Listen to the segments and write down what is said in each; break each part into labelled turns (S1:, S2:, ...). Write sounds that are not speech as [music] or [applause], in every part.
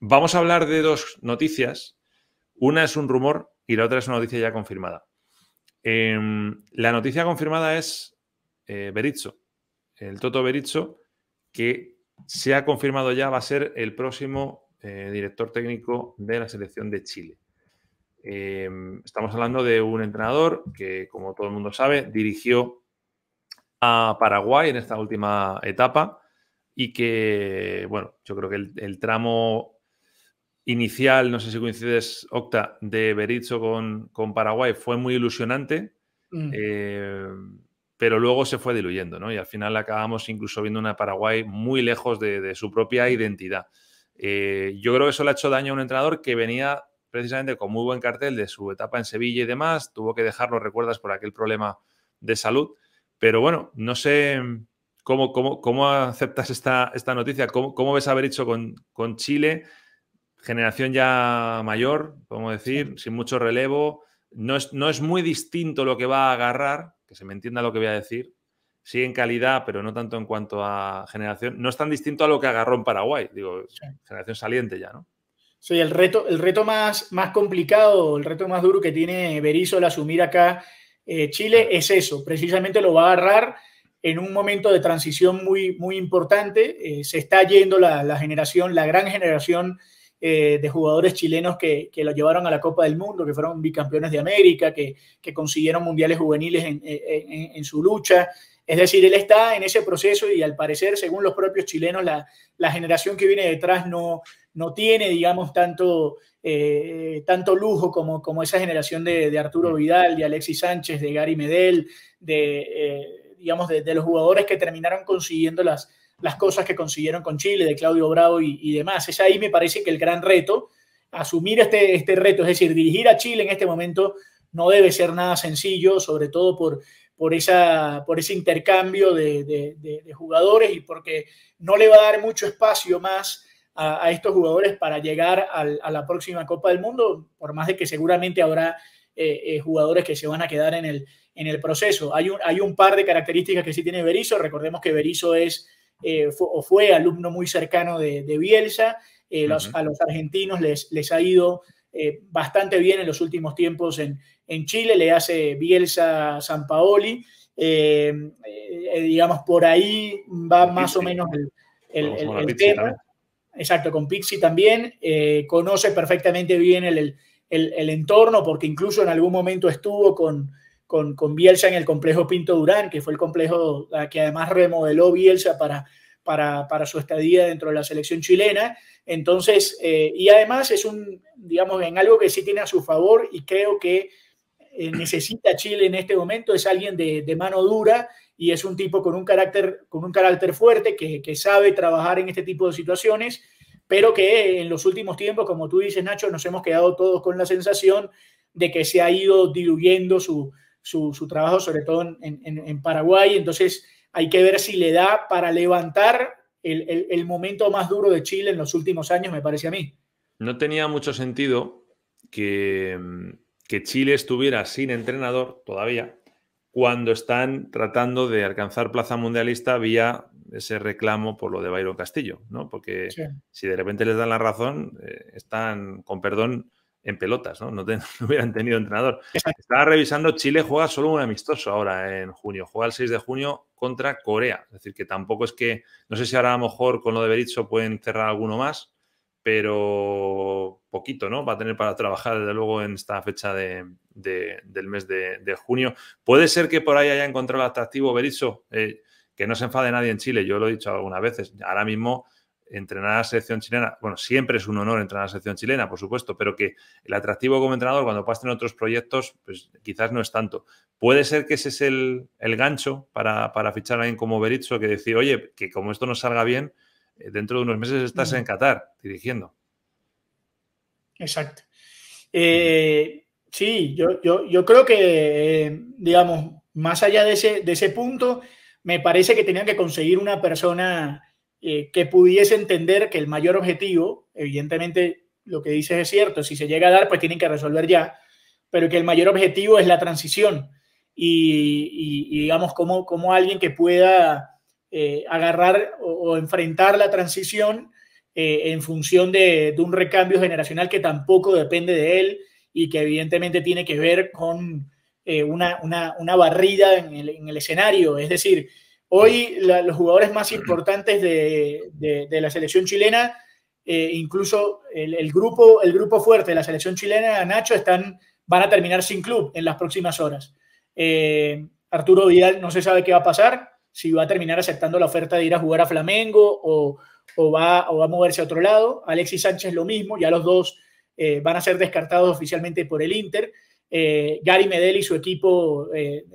S1: Vamos a hablar de dos noticias. Una es un rumor y la otra es una noticia ya confirmada. Em, la noticia confirmada es eh, Berizzo, el Toto Berizzo, que se ha confirmado ya va a ser el próximo eh, director técnico de la selección de Chile. Em, estamos hablando de un entrenador que, como todo el mundo sabe, dirigió a Paraguay en esta última etapa y que, bueno, yo creo que el tramo inicial, no sé si coincides, Octa, de Berizzo con, con Paraguay fue muy ilusionante, mm. eh, pero luego se fue diluyendo, ¿no? Y al final acabamos incluso viendo una Paraguay muy lejos de, su propia identidad. Eh, yo creo que eso le ha hecho daño a un entrenador que venía precisamente con muy buen cartel de su etapa en Sevilla y demás, tuvo que dejarlo, recuerdas, por aquel problema de salud. Pero bueno, no sé cómo, cómo, aceptas esta, esta noticia, cómo, ves haber hecho con, con Chile generación ya mayor, podemos decir, sin mucho relevo. No es, muy distinto lo que va a agarrar, que se me entienda lo que voy a decir. Sí en calidad, pero no tanto en cuanto a generación. No es tan distinto a lo que agarró en Paraguay, digo, generación saliente ya, ¿no?
S2: Sí, el reto, el reto más, más complicado, el reto más duro que tiene Berizzo asumir acá eh, Chile es eso. Precisamente lo va a agarrar en un momento de transición muy, muy importante. Eh, se está yendo la, la generación, la gran generación eh, de jugadores chilenos que, lo llevaron a la Copa del Mundo, que fueron bicampeones de América, que, consiguieron mundiales juveniles en, su lucha. Es decir, él está en ese proceso y al parecer, según los propios chilenos, la, la generación que viene detrás no, no tiene, digamos, tanto, eh, tanto lujo como, como esa generación de, Arturo Vidal, de Alexis Sánchez, de Gary Medel, de, eh, digamos, de los jugadores que terminaron consiguiendo las, las cosas que consiguieron con Chile, de Claudio Bravo y, demás. Es ahí me parece que el gran reto, asumir este, este reto, es decir, dirigir a Chile en este momento no debe ser nada sencillo, sobre todo por, por, esa, por ese intercambio de, jugadores y porque no le va a dar mucho espacio más a, estos jugadores para llegar a la próxima Copa del Mundo, por más de que seguramente habrá eh, eh, jugadores que se van a quedar en el, en el proceso. Hay un, hay un par de características que sí tiene Berizzo, recordemos que Berizzo es eh, fue, o fue alumno muy cercano de, Bielsa. Eh, a los argentinos les, ha ido eh, bastante bien en los últimos tiempos en, Chile, le hace Bielsa San Paoli. digamos, por ahí va más o menos el, tema. Exacto, con Pixi también. conoce perfectamente bien el, entorno, porque incluso en algún momento estuvo con, con, Bielsa en el complejo Pinto Durán, que fue el complejo que además remodeló Bielsa para, para, su estadía dentro de la selección chilena. Entonces, eh, y además es un, digamos, en algo que sí tiene a su favor y creo que eh, necesita Chile en este momento, es alguien de, mano dura y es un tipo con un carácter, con un carácter fuerte que, que sabe trabajar en este tipo de situaciones pero que en los últimos tiempos, como tú dices, Nacho, nos hemos quedado todos con la sensación de que se ha ido diluyendo su, su, trabajo, sobre todo en, Paraguay. Entonces hay que ver si le da para levantar el, momento más duro de Chile en los últimos años, me parece a mí.
S1: No tenía mucho sentido que, mm, Chile estuviera sin entrenador todavía cuando están tratando de alcanzar plaza mundialista vía ese reclamo por lo de Bayron Castillo, ¿no? Porque si de repente les dan la razón, eh, están, con perdón, en pelotas, ¿no? No, [laughs] hubieran tenido entrenador. Estaba revisando, Chile juega solo un amistoso ahora en junio, juega el 6 de junio contra Corea. Es decir, que tampoco es que, no sé si ahora a lo mejor con lo de Berizzo pueden cerrar alguno más, pero poquito, ¿no? Va a tener para trabajar desde luego en esta fecha del mes de, junio. Puede ser que por ahí haya encontrado atractivo Berizzo, eh, que no se enfade nadie en Chile, yo lo he dicho algunas veces, ahora mismo entrenar a la selección chilena, bueno, siempre es un honor entrenar a la selección chilena, por supuesto, pero que el atractivo como entrenador cuando pasen en otros proyectos, pues quizás no es tanto. Puede ser que ese es el, gancho para, fichar a alguien como Berizzo, que decir, oye, que como esto no salga bien, eh, dentro de unos meses estás en Qatar dirigiendo.
S2: Exacto. Eh, sí, yo, creo que, digamos, más allá de ese, de ese punto, me parece que tenían que conseguir una persona eh, que pudiese entender que el mayor objetivo, evidentemente lo que dices es cierto, si se llega a dar, pues tienen que resolver ya, pero que el mayor objetivo es la transición y, digamos, como, como alguien que pueda eh, agarrar o, enfrentar la transición eh, en función de, un recambio generacional que tampoco depende de él y que evidentemente tiene que ver con... una, barrida en el, en el, escenario. Es decir, Hoy los jugadores más importantes de, la selección chilena, eh, incluso el, grupo, el grupo fuerte de la selección chilena, Nacho, están, van a terminar sin club en las próximas horas. Eh, Arturo Vidal no se sabe qué va a pasar, si va a terminar aceptando la oferta de ir a jugar a Flamengo o, va, a moverse a otro lado. Alexis Sánchez lo mismo, ya los dos eh, van a ser descartados oficialmente por el Inter. Gary Medel y su equipo,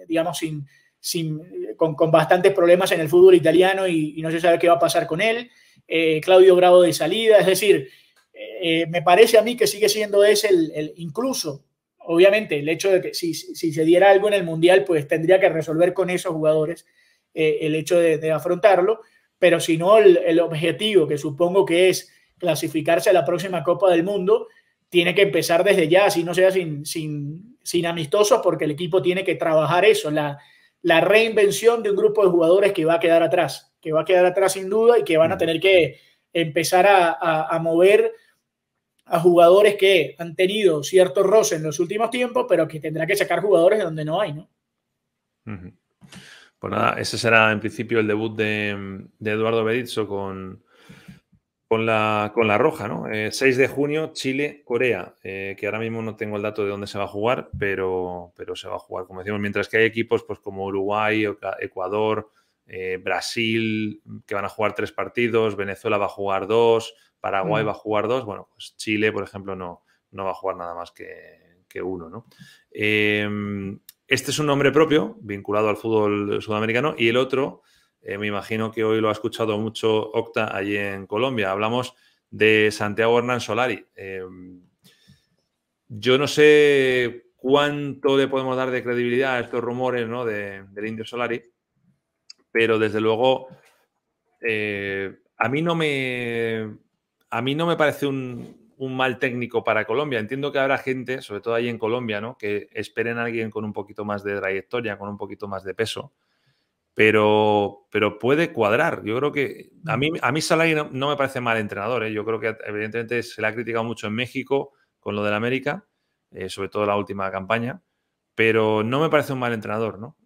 S2: digamos, sin sin, con, con, bastantes problemas en el fútbol italiano y, no se sabe qué va a pasar con él. Eh, Claudio Bravo de salida, es decir, eh, eh, me parece a mí que sigue siendo ese el, el incluso, obviamente, el hecho de que si, si, se diera algo en el Mundial, pues tendría que resolver con esos jugadores el hecho de, afrontarlo, pero si no, el, el objetivo que supongo que es clasificarse a la próxima Copa del Mundo, tiene que empezar desde ya, así no sea sin, sin, sin, amistosos, porque el equipo tiene que trabajar eso, la, la reinvención de un grupo de jugadores que va a quedar atrás, que va a quedar atrás sin duda y que van a mm. tener que empezar a, mover a jugadores que han tenido cierto roce en los últimos tiempos, pero que tendrá que sacar jugadores de donde no hay, ¿no?
S1: Pues nada, ese será en principio el debut de, de Eduardo Berizzo con, con la, con la roja, ¿no? 6 eh, de junio, Chile, Corea, eh, que ahora mismo no tengo el dato de dónde se va a jugar, pero, pero se va a jugar, como decimos, mientras que hay equipos pues, como Uruguay, Ecuador, eh, Brasil, que van a jugar tres partidos, Venezuela va a jugar dos, Paraguay mm. va a jugar dos, bueno, pues Chile, por ejemplo, no, no va a jugar nada más que, que uno, ¿no? Em, este es un nombre propio, vinculado al fútbol sudamericano, y el otro eh, me imagino que hoy lo ha escuchado mucho Octa allí en Colombia. Hablamos de Santiago Hernán Solari. Eh, yo no sé cuánto le podemos dar de credibilidad a estos rumores de, del Indio Solari, pero desde luego eh, a mí no me a mí no me parece un, mal técnico para Colombia. Entiendo que habrá gente, sobre todo ahí en Colombia, ¿no? que esperen a alguien con un poquito más de trayectoria, con un poquito más de peso pero, pero puede cuadrar. Yo creo que a mm. mí, a mí Salai no, me parece mal entrenador. ¿eh? Yo creo que eh, evidentemente se le ha criticado mucho en México con lo del América, eh, sobre todo la última campaña, pero no me parece un mal entrenador. ¿no?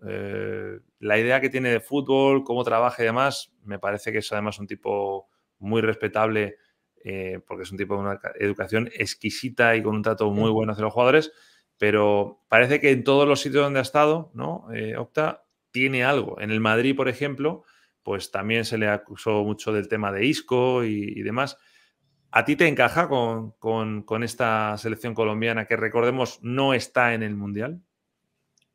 S1: la idea que tiene de fútbol, cómo trabaja y demás, me parece que es además un tipo muy respetable porque es un tipo de una educación exquisita y con un trato muy bueno hacia los jugadores, pero parece que en todos los sitios donde ha estado, ¿no? Opta, tiene algo. En el Madrid, por ejemplo, pues también se le acusó mucho del tema de Isco y, demás. ¿A ti te encaja con, esta selección colombiana que recordemos no está en el Mundial?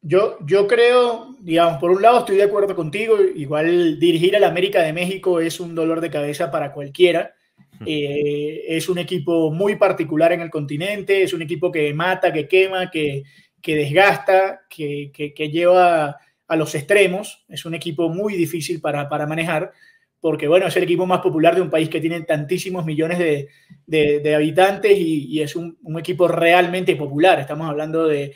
S2: Yo, yo creo, digamos, por un lado estoy de acuerdo contigo, igual dirigir al la América de México es un dolor de cabeza para cualquiera. Eh, es un equipo muy particular en el continente, es un equipo que mata, que quema, que, desgasta, que, que lleva a los extremos. Es un equipo muy difícil para, para manejar porque bueno, es el equipo más popular de un país que tiene tantísimos millones de, de, habitantes y, es un, equipo realmente popular. Estamos hablando de,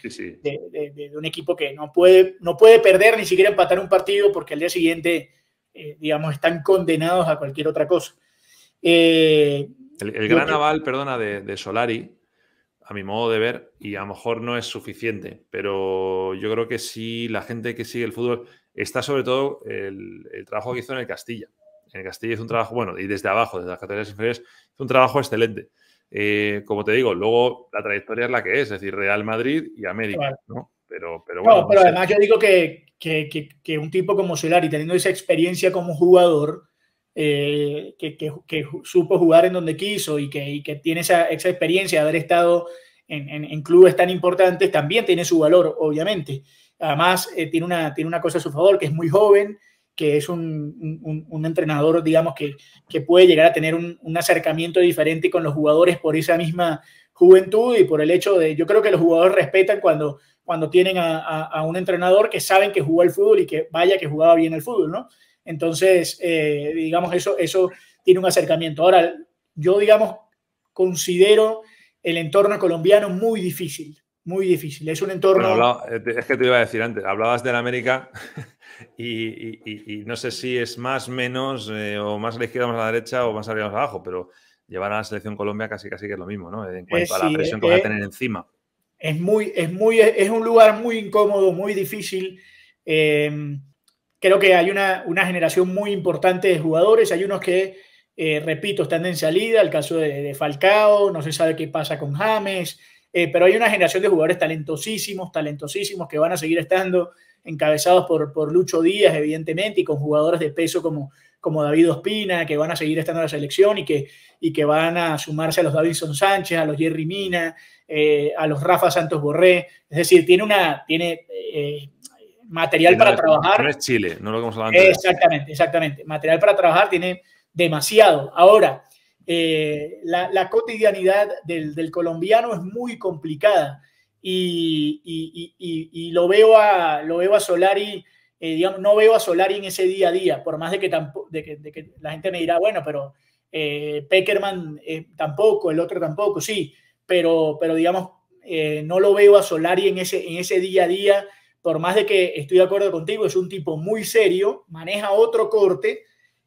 S2: un equipo que no puede, no puede perder ni siquiera empatar un partido porque al día siguiente, eh, digamos, están condenados a cualquier otra cosa. Eh,
S1: el, gran aval, perdona, de, Solari a mi modo de ver, y a lo mejor no es suficiente, pero yo creo que sí, la gente que sigue el fútbol está sobre todo el, trabajo que hizo en el Castilla. En el Castilla es un trabajo, bueno, y desde abajo, desde las categorías inferiores, hizo un trabajo excelente. Eh, como te digo, luego la trayectoria es la que es, es decir, Real Madrid y América, ¿no? Pero, pero bueno. pero además yo
S2: digo que, que, un tipo como Solari, teniendo esa experiencia como jugador, eh, que, supo jugar en donde quiso y que, tiene esa, experiencia de haber estado en, clubes tan importantes, también tiene su valor, obviamente. Además, eh, tiene, una, tiene una cosa a su favor, que es muy joven, que es un, entrenador, digamos, que, puede llegar a tener un, acercamiento diferente con los jugadores por esa misma juventud y por el hecho de, yo creo que los jugadores respetan cuando, cuando tienen a, a un entrenador que saben que jugó al fútbol y que vaya que jugaba bien al fútbol, ¿no? Entonces, eh, digamos, eso, eso tiene un acercamiento. Ahora, yo, digamos, considero el entorno colombiano muy difícil, muy difícil. Es un entorno...
S1: Eh, es que te iba a decir antes, hablabas la América [laughs] y, no sé si es más, menos, eh, o más a la izquierda, más a la derecha, o más arriba, más abajo, pero llevar a la selección Colombia casi casi que es lo mismo, ¿no? En cuanto a la presión que va a tener encima.
S2: Es muy, es muy, es un lugar muy incómodo, muy difícil creo que hay una, generación muy importante de jugadores. Hay unos que, eh, repito, están en salida, el caso de, Falcao, no se sabe qué pasa con James, eh, pero hay una generación de jugadores talentosísimos, talentosísimos que van a seguir estando encabezados por, por Lucho Díaz, evidentemente, y con jugadores de peso como, como David Ospina, que van a seguir estando en la selección y que, y que van a sumarse a los Davidson Sánchez, a los Jerry Mina, eh, a los Rafa Santos Borré. Es decir, tiene una, tiene, material para trabajar. No es
S1: Chile, no lo hemos hablado antes.
S2: Exactamente, exactamente. Material para trabajar tiene demasiado. Ahora, eh, la, cotidianidad del, colombiano es muy complicada y, lo, veo a, lo veo a Solari, eh, digamos, no veo a Solari en ese día a día, por más de que, la gente me dirá, bueno, pero eh, Peckerman tampoco, el otro tampoco, sí, pero, pero digamos, no lo veo a Solari en ese, en ese día a día por más de que estoy de acuerdo contigo, es un tipo muy serio, maneja otro corte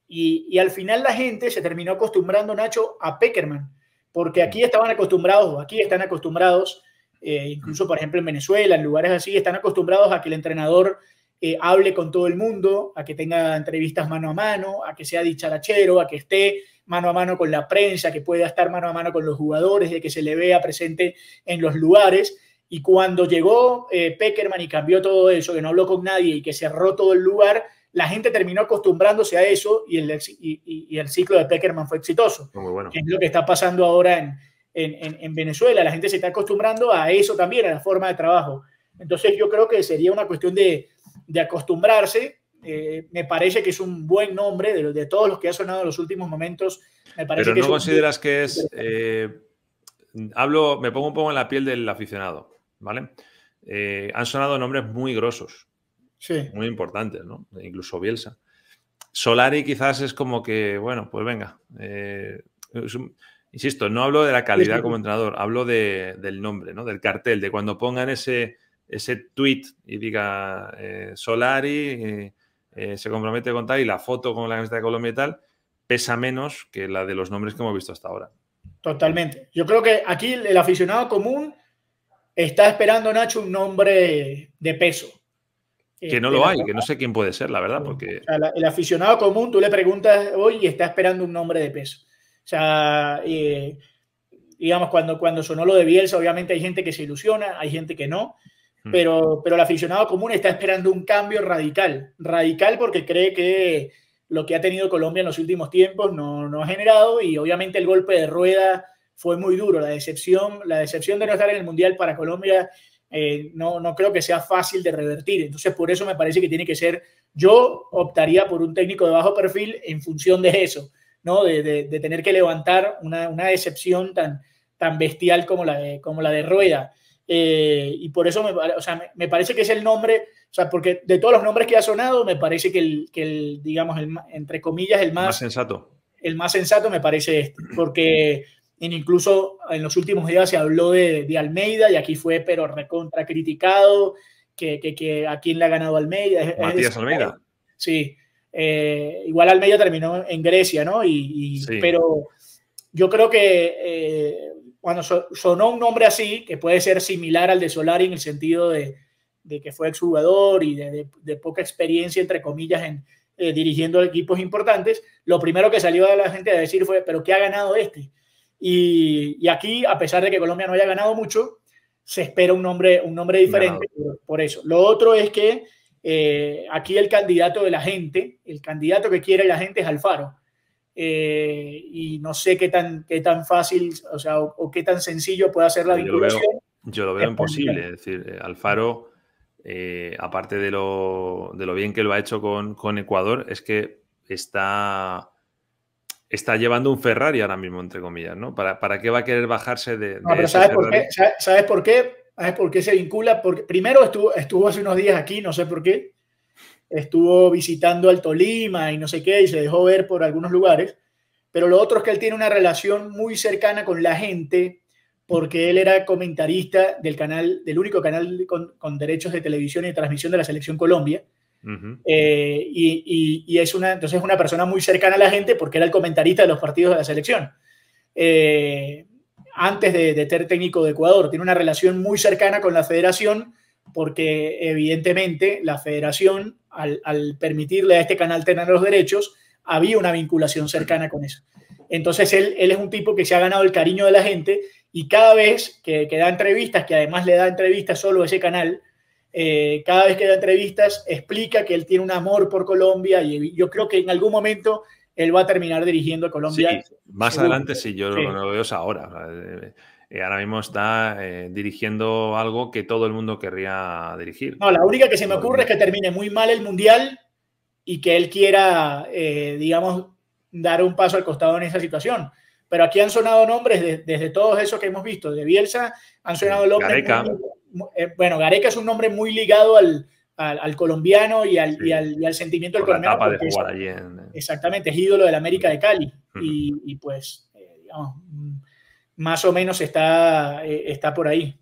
S2: y, al final la gente se terminó acostumbrando, Nacho, a Peckerman, porque aquí estaban acostumbrados, aquí están acostumbrados, eh, incluso por ejemplo en Venezuela, en lugares así, están acostumbrados a que el entrenador eh, hable con todo el mundo, a que tenga entrevistas mano a mano, a que sea dicharachero, a que esté mano a mano con la prensa, que pueda estar mano a mano con los jugadores, de que se le vea presente en los lugares. Y cuando llegó eh, Peckerman y cambió todo eso, que no habló con nadie y que cerró todo el lugar, la gente terminó acostumbrándose a eso y el, y, el ciclo de Peckerman fue exitoso. es lo que está pasando ahora en, Venezuela. La gente se está acostumbrando a eso también, a la forma de trabajo. Entonces yo creo que sería una cuestión de, acostumbrarse. Eh, me parece que es un buen nombre de, de, todos los que ha sonado en los últimos momentos. Me parece Pero no consideras que
S1: es... Eh, hablo, me pongo un poco en la piel del aficionado ¿vale? Eh, han sonado nombres muy grosos, sí. muy importantes, Incluso Bielsa. Solari quizás es como que, bueno, pues venga. Eh, insisto, no hablo de la calidad como entrenador, hablo del nombre, ¿no? Del cartel, de cuando pongan ese, ese tweet y diga eh, Solari se compromete con tal y la foto con la camiseta de Colombia y tal, pesa menos que la de los nombres que hemos visto hasta ahora.
S2: Totalmente. Yo creo que aquí el aficionado común está esperando Nacho un nombre de peso. Que no eh, lo hay, que no
S1: sé quién puede ser, la verdad, porque...
S2: el aficionado común, tú le preguntas hoy está esperando un nombre de peso. O sea, eh, digamos, cuando, cuando sonó lo de Bielsa, obviamente hay gente que se ilusiona, hay gente que no, hmm. pero, pero el aficionado común está esperando un cambio radical, radical porque cree que lo que ha tenido Colombia en los últimos tiempos no, no ha generado y obviamente el golpe de rueda fue muy duro. La decepción, la decepción de no estar en el Mundial para Colombia eh, no, no creo que sea fácil de revertir. Entonces, por eso me parece que tiene que ser, yo optaría por un técnico de bajo perfil en función de eso, ¿no? De, tener que levantar una, decepción tan, tan bestial como la de, como la de Rueda. Eh, y por eso me, parece que es el nombre, sea, porque de todos los nombres que ha sonado, me parece que el, que digamos, entre comillas, el más, sensato. El más sensato me parece este, porque Incluso en los últimos días se habló de, Almeida y aquí fue pero recontra criticado, que, que, a quién le ha ganado Almeida. Matías Almeida. Sí, eh, igual Almeida terminó en Grecia, ¿no? Y, Pero yo creo que eh, cuando sonó un nombre así, que puede ser similar al de Solari en el sentido de, de que fue exjugador y de, de, poca experiencia, entre comillas, en eh, dirigiendo equipos importantes, lo primero que salió de la gente a decir fue, pero ¿qué ha ganado este? Y, aquí, a pesar de que Colombia no haya ganado mucho, se espera un nombre, un nombre diferente por, eso. Lo otro es que eh, aquí el candidato de la gente, el candidato que quiere la gente es Alfaro. Eh, y no sé qué tan, qué tan fácil, o sea, o, qué tan sencillo puede ser la vinculación.
S1: Yo lo veo, imposible. decir, eh, Alfaro, aparte de lo, bien que lo ha hecho con, con Ecuador, es que está está llevando un Ferrari ahora mismo, entre comillas, ¿no? ¿Para, para qué va a querer bajarse de... ¿sabes por, qué?
S2: ¿sabes, por, qué? se vincula? Porque primero estuvo, estuvo hace unos días aquí, no sé por qué, estuvo visitando al Tolima y no sé qué, y se dejó ver por algunos lugares, pero lo otro es que él tiene una relación muy cercana con la gente, porque él era comentarista del canal, del único canal con, con derechos de televisión y transmisión de la Selección Colombia, eh, y, es una, entonces una persona muy cercana a la gente porque era el comentarista de los partidos de la selección. Eh, antes de, ser técnico de Ecuador, tiene una relación muy cercana con la federación porque evidentemente la federación, al, permitirle a este canal tener los derechos, había una vinculación cercana con eso. Entonces él, es un tipo que se ha ganado el cariño de la gente y cada vez que, que da entrevistas, que además le da entrevistas solo a ese canal, eh, cada vez que da entrevistas explica que él tiene un amor por Colombia y yo creo que en algún momento él va a terminar dirigiendo a Colombia. Sí, más adelante
S1: si yo no lo veo ahora. Eh, eh, ahora mismo está dirigiendo algo que todo el mundo querría dirigir.
S2: No, la única que se me ocurre es que termine muy mal el Mundial y que él quiera, digamos, dar un paso al costado en esa situación. Pero aquí han sonado nombres desde todos esos que hemos visto. De Bielsa han sonado nombres. Eh, bueno, Gareca es un nombre muy ligado al, colombiano y al, sentimiento del colombiano.
S1: Eh.
S2: Exactamente, es ídolo del América de Cali. y, pues, eh, digamos, mm, más o menos está, está por ahí.